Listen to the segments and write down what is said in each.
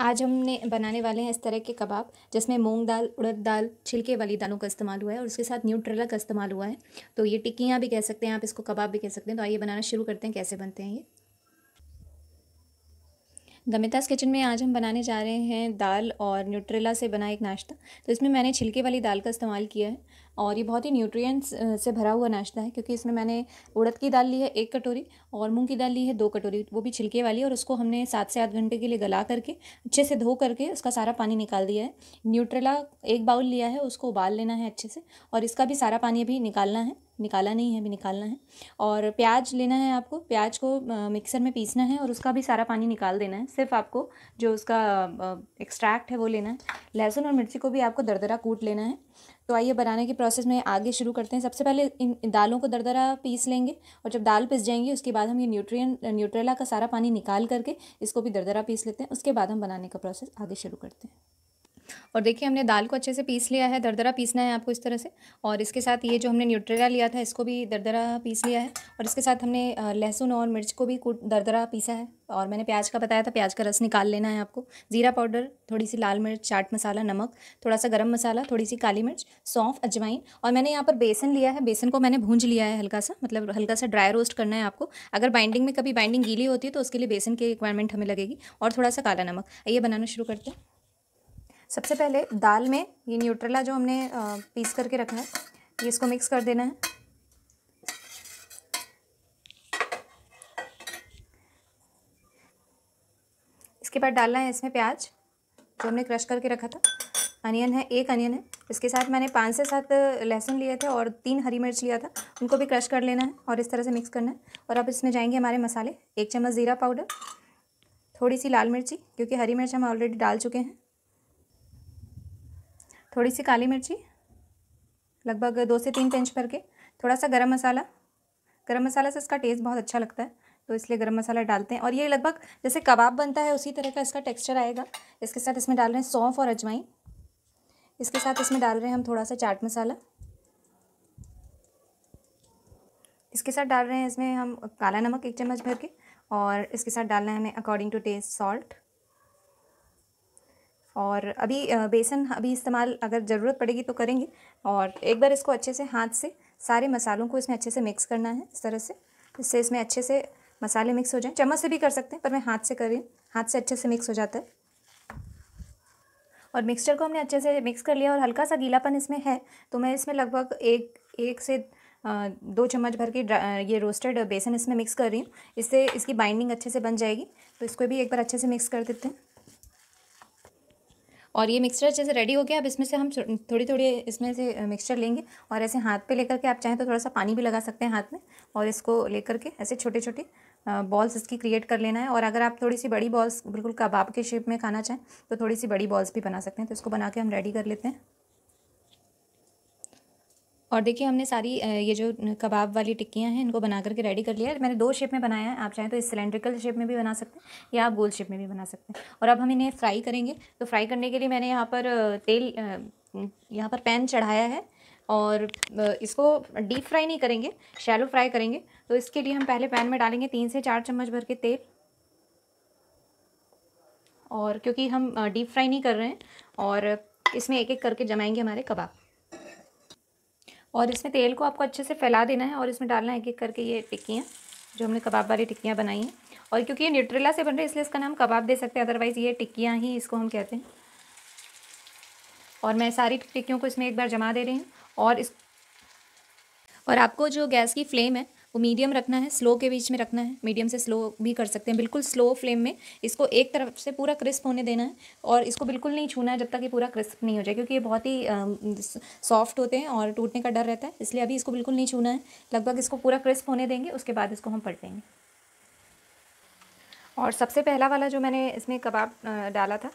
आज हमने बनाने वाले हैं इस तरह के कबाब जिसमें मूंग दाल उड़द दाल छिलके वाली दालों का इस्तेमाल हुआ है और उसके साथ न्यूट्रेला का इस्तेमाल हुआ है तो ये टिक्कियाँ भी कह सकते हैं आप इसको कबाब भी कह सकते हैं तो आइए बनाना शुरू करते हैं कैसे बनते हैं ये दमितास किचन में आज हम बनाने जा रहे हैं दाल और न्यूट्रेला से बना एक नाश्ता तो इसमें मैंने छिलके वाली दाल का इस्तेमाल किया है और ये बहुत ही न्यूट्रिएंट्स से भरा हुआ नाश्ता है क्योंकि इसमें मैंने उड़द की दाल ली है एक कटोरी और मूंग की दाल ली है दो कटोरी वो भी छिलके वाली और उसको हमने सात से आठ घंटे के लिए गला करके अच्छे से धो करके उसका सारा पानी निकाल दिया है न्यूट्रेला एक बाउल लिया है उसको उबाल लेना है अच्छे से और इसका भी सारा पानी अभी निकालना है निकाला नहीं है अभी निकालना है और प्याज लेना है आपको प्याज को मिक्सर में पीसना है और उसका भी सारा पानी निकाल देना है सिर्फ आपको जो उसका एक्सट्रैक्ट है वो लेना है लहसुन और मिर्ची को भी आपको दरदरा कूट लेना है तो आइए बनाने के प्रोसेस में आगे शुरू करते हैं सबसे पहले इन दालों को दरदरा पीस लेंगे और जब दाल पिस जाएंगी उसके बाद हम ये न्यूट्रियन न्यूट्रेला का सारा पानी निकाल करके इसको भी दरदरा पीस लेते हैं उसके बाद हम बनाने का प्रोसेस आगे शुरू करते हैं और देखिए हमने दाल को अच्छे से पीस लिया है दरदरा पीसना है आपको इस तरह से और इसके साथ ये जो हमने न्यूट्रेला लिया था इसको भी दरदरा पीस लिया है और इसके साथ हमने लहसुन और मिर्च को भी दरदरा पीसा है और मैंने प्याज का बताया था प्याज का रस निकाल लेना है आपको ज़ीरा पाउडर थोड़ी सी लाल मिर्च चाट मसाला नमक थोड़ा सा गरम मसाला थोड़ी सी काली मिर्च सौंफ अजवाइन और मैंने यहाँ पर बेसन लिया है बेसन को मैंने भूंज लिया है हल्का सा मतलब हल्का सा ड्राई रोस्ट करना है आपको अगर बाइंडिंग में कभी बाइंडिंग गीली होती है तो उसके लिए बेसन की रिक्वायरमेंट हमें लगेगी और थोड़ा सा काला नमक ये बनाना शुरू करते हैं सबसे पहले दाल में ये न्यूट्रेला जो हमने पीस करके रखा है ये इसको मिक्स कर देना है इसके बाद डालना है इसमें प्याज जो हमने क्रश करके रखा था अनियन है एक अनियन है इसके साथ मैंने पाँच से सात लहसुन लिए थे और तीन हरी मिर्च लिया था उनको भी क्रश कर लेना है और इस तरह से मिक्स करना है और अब इसमें जाएंगे हमारे मसाले एक चम्मच ज़ीरा पाउडर थोड़ी सी लाल मिर्ची क्योंकि हरी मिर्च हम ऑलरेडी डाल चुके हैं थोड़ी सी काली मिर्ची लगभग दो से तीन पिंच भर के थोड़ा सा गरम मसाला गरम मसाला से इसका टेस्ट बहुत अच्छा लगता है तो इसलिए गरम मसाला डालते हैं और ये लगभग जैसे कबाब बनता है उसी तरह का इसका टेक्सचर आएगा इसके साथ इसमें डाल रहे हैं सौंफ और अजवाइन इसके साथ इसमें डाल रहे हैं हम थोड़ा सा चाट मसाला इसके साथ डाल रहे हैं इसमें हम काला नमक एक चम्मच भर के और इसके साथ डालना है हमें अकॉर्डिंग टू टेस्ट सॉल्ट और अभी बेसन अभी इस्तेमाल अगर ज़रूरत पड़ेगी तो करेंगे और एक बार इसको अच्छे से हाथ से सारे मसालों को इसमें अच्छे से मिक्स करना है इस तरह से इससे इसमें अच्छे से मसाले मिक्स हो जाएं चम्मच से भी कर सकते हैं पर मैं हाथ से कर रही हूँ हाथ से अच्छे से मिक्स हो जाता है और मिक्सचर को हमने अच्छे से मिक्स कर लिया और हल्का सा गीलापन इसमें है तो मैं इसमें लगभग एक एक से दो चम्मच भर के ये रोस्टेड बेसन इसमें मिक्स कर रही हूँ इससे इसकी बाइंडिंग अच्छे से बन जाएगी तो इसको भी एक बार अच्छे से मिक्स कर देते हैं और ये मिक्सचर जैसे रेडी हो गया अब इसमें से हम थोड़ी थोड़ी इसमें से मिक्सचर लेंगे और ऐसे हाथ पे लेकर के आप चाहें तो थोड़ा सा पानी भी लगा सकते हैं हाथ में और इसको लेकर के ऐसे छोटे छोटे बॉल्स इसकी क्रिएट कर लेना है और अगर आप थोड़ी सी बड़ी बॉल्स बिल्कुल कबाब के शेप में खाना चाहें तो थोड़ी सी बड़ी बॉल्स भी बना सकते हैं तो इसको बना के हम रेडी कर लेते हैं और देखिए हमने सारी ये जो कबाब वाली टिक्कियाँ हैं इनको बना करके रेडी कर लिया है मैंने दो शेप में बनाया है आप चाहें तो इस सिलेंड्रिकल शेप में भी बना सकते हैं या आप गोल शेप में भी बना सकते हैं और अब हम इन्हें फ्राई करेंगे तो फ्राई करने के लिए मैंने यहाँ पर तेल यहाँ पर पैन चढ़ाया है और इसको डीप फ्राई नहीं करेंगे शैलो फ्राई करेंगे तो इसके लिए हम पहले पैन में डालेंगे तीन से चार चम्मच भर के तेल और क्योंकि हम डीप फ्राई नहीं कर रहे हैं और इसमें एक एक करके जमाएंगे हमारे कबाब और इसमें तेल को आपको अच्छे से फैला देना है और इसमें डालना है एक एक करके ये टिक्कियाँ जो हमने कबाब वाली टिक्कियाँ बनाई हैं और क्योंकि ये न्यूट्रेला से बन रही है इसलिए इसका नाम कबाब दे सकते हैं अदरवाइज़ ये टिक्कियाँ ही इसको हम कहते हैं और मैं सारी टिक्कियों को इसमें एक बार जमा दे रही हूँ और इस और आपको जो गैस की फ्लेम है वो मीडियम रखना है स्लो के बीच में रखना है मीडियम से स्लो भी कर सकते हैं बिल्कुल स्लो फ्लेम में इसको एक तरफ से पूरा क्रिस्प होने देना है और इसको बिल्कुल नहीं छूना है जब तक ये पूरा क्रिस्प नहीं हो जाए क्योंकि ये बहुत ही सॉफ्ट होते हैं और टूटने का डर रहता है इसलिए अभी इसको बिल्कुल नहीं छूना है लगभग इसको पूरा क्रिस्प होने देंगे उसके बाद इसको हम पलटेंगे और सबसे पहला वाला जो मैंने इसमें कबाब डाला था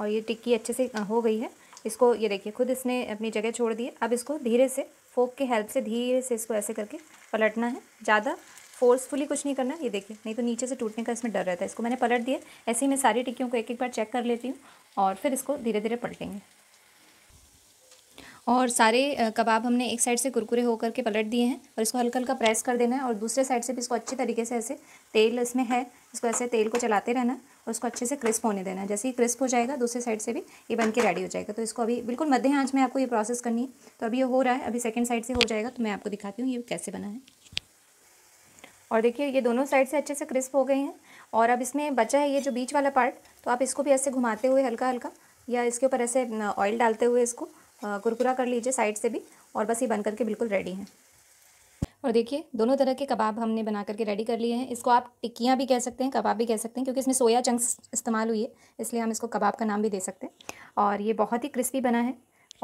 और ये टिक्की अच्छे से हो गई है इसको ये देखिए खुद इसने अपनी जगह छोड़ दी है अब इसको धीरे से फोक के हेल्प से धीरे से इसको ऐसे करके पलटना है ज़्यादा फोर्सफुली कुछ नहीं करना ये देखिए नहीं तो नीचे से टूटने का इसमें डर रहता है इसको मैंने पलट दिया ऐसे ही मैं सारी टिक्कियों को एक एक बार चेक कर लेती हूँ और फिर इसको धीरे धीरे पलटेंगे और सारे कबाब हमने एक साइड से कुरकुरे होकर के पलट दिए हैं और इसको हल्का हल्का प्रेस कर देना है और दूसरे साइड से भी इसको अच्छे तरीके से ऐसे तेल इसमें है इसको ऐसे तेल को चलाते रहना और उसको अच्छे से क्रिस्प होने देना है जैसे ही क्रिस्प हो जाएगा दूसरे साइड से भी ये बन के रेडी हो जाएगा तो इसको अभी बिल्कुल मध्य आँच में आपको ये प्रोसेस करनी है तो अभी ये हो रहा है अभी सेकेंड साइड से हो जाएगा तो मैं आपको दिखाती हूँ ये कैसे बना है और देखिए ये दोनों साइड से अच्छे से क्रिस्प हो गए हैं और अब इसमें बचा है ये जो बीच वाला पार्ट तो आप इसको भी ऐसे घुमाते हुए हल्का हल्का या इसके ऊपर ऐसे ऑयल डालते हुए इसको कुरकुरा कर लीजिए साइड से भी और बस ये बन करके बिल्कुल रेडी है और देखिए दोनों तरह के कबाब हमने बना करके रेडी कर लिए हैं इसको आप टिक्कियाँ भी कह सकते हैं कबाब भी कह सकते हैं क्योंकि इसमें सोया चंक्स इस्तेमाल हुई है इसलिए हम इसको कबाब का नाम भी दे सकते हैं और ये बहुत ही क्रिस्पी बना है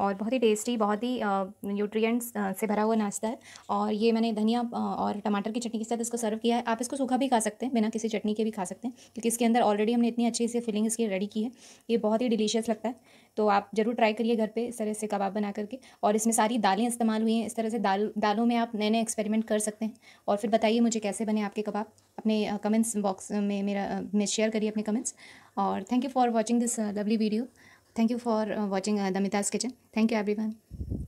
और बहुत ही टेस्टी बहुत ही न्यूट्रिएंट्स uh, uh, से भरा हुआ नाश्ता है और ये मैंने धनिया uh, और टमाटर की चटनी के साथ इसको सर्व किया है आप इसको सूखा भी खा सकते हैं बिना किसी चटनी के भी खा सकते हैं क्योंकि इसके अंदर ऑलरेडी हमने इतनी अच्छी से फिलिंग इसकी रेडी की है ये बहुत ही डिलीशियस लगता है तो आप ज़रूर ट्राई करिए घर पर इस तरह से कबाब बना करके और इसमें सारी दालें इस्तेमाल हुई हैं इस तरह से दाल दालों में आप नए नए एक्सपेरिमेंट कर सकते हैं और फिर बताइए मुझे कैसे बने आपके कबाब अपने कमेंट्स बॉक्स में मेरा में शेयर करिए अपने कमेंट्स और thank you for watching this lovely video Thank you for uh, watching the uh, Damita's Kitchen. Thank you, everyone.